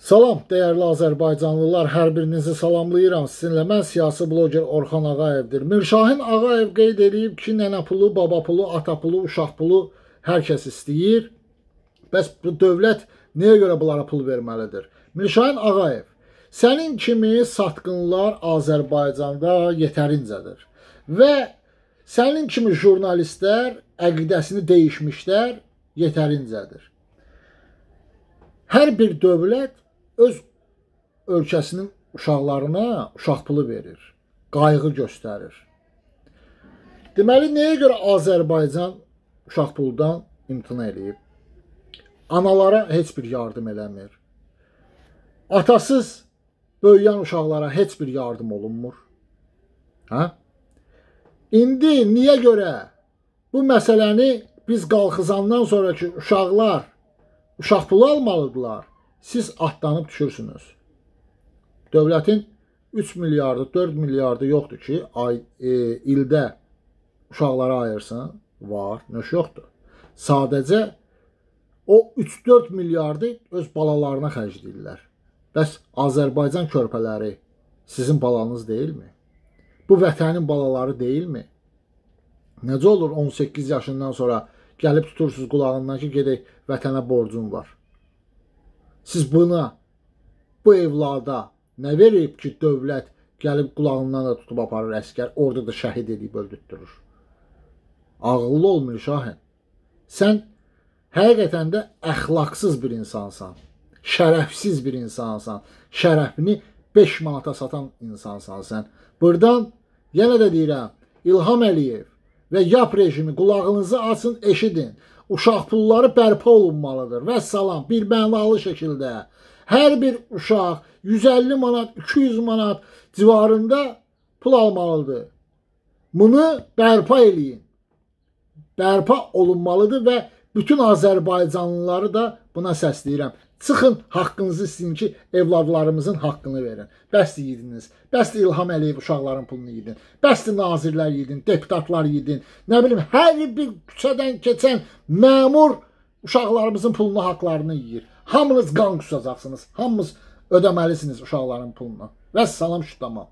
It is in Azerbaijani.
Salam, dəyərli Azərbaycanlılar, hər birinizi salamlayıram. Sizinlə mən siyasi bloger Orxan Ağayevdir. Mirşahin Ağayev qeyd edib ki, nənə pulu, baba pulu, ata pulu, uşaq pulu hər kəs istəyir. Bəs dövlət nəyə görə bunlara pul verməlidir? Mirşahin Ağayev, sənin kimi satqınlar Azərbaycanda yetərincədir. Və sənin kimi jurnalistlər əqidəsini dəyişmişlər yetərincədir. Hər bir dövlət öz ölkəsinin uşaqlarına uşaq pulu verir, qayğı göstərir. Deməli, nəyə görə Azərbaycan uşaq puldan imtina eləyib? Analara heç bir yardım eləmir. Atasız böyüyən uşaqlara heç bir yardım olunmur. Hə? İndi niyə görə bu məsələni biz qalxızandan sonraki uşaqlar uşaq pulu almalıdırlar? siz atlanıb düşürsünüz. Dövlətin 3 milyardı, 4 milyardı yoxdur ki, ay, e, ildə uşaqlara ayırsın. Var, nöş yoxdur. Sadəcə o 3-4 milyardı öz balalarına xərcləyirlər. Bəs Azərbaycan körpələri sizin balanız deyilmi? Bu vətənin balaları deyilmi? Necə olur 18 yaşından sonra gəlib tutursunuz qulağından ki, gedək vətənə borcun var. Siz buna, bu evlada nə verib ki, dövlət gəlib qulağından da tutub aparır əskər, orada da şəhid edib öldürtdürür. Ağıllı olmur Şahin. Sən həqiqətən də əxlaqsız bir insansan. Şərəfsiz bir insansan. Şərəfini 5 manata satan insansan sən. Burdan yenə də deyirəm, İlham Əliyev və YAP rejimi qulağınızı açın, eşidin uşaq pulları bərpa olunmalıdır. Və salam, bir mənalı şəkildə hər bir uşaq 150 manat, 200 manat civarında pul almalıdır. Bunu bərpa eləyin. Bərpa olunmalıdır və Bütün Azərbaycanlıları da buna səsləyirəm. Çıxın, haqqınızı istəyin ki, evladlarımızın haqqını verin. Bəsdir yediniz, bəsdir İlham Əliyev uşaqların pulunu yedin, bəsdir nazirlər yedin, deputatlar yedin, nə bilim, hər bir küçədən keçən məmur uşaqlarımızın pulunu, haqqlarını yiyir. Hamınız qan qusacaqsınız, hamınız ödəməlisiniz uşaqların pulunu. Və salam şütlamam.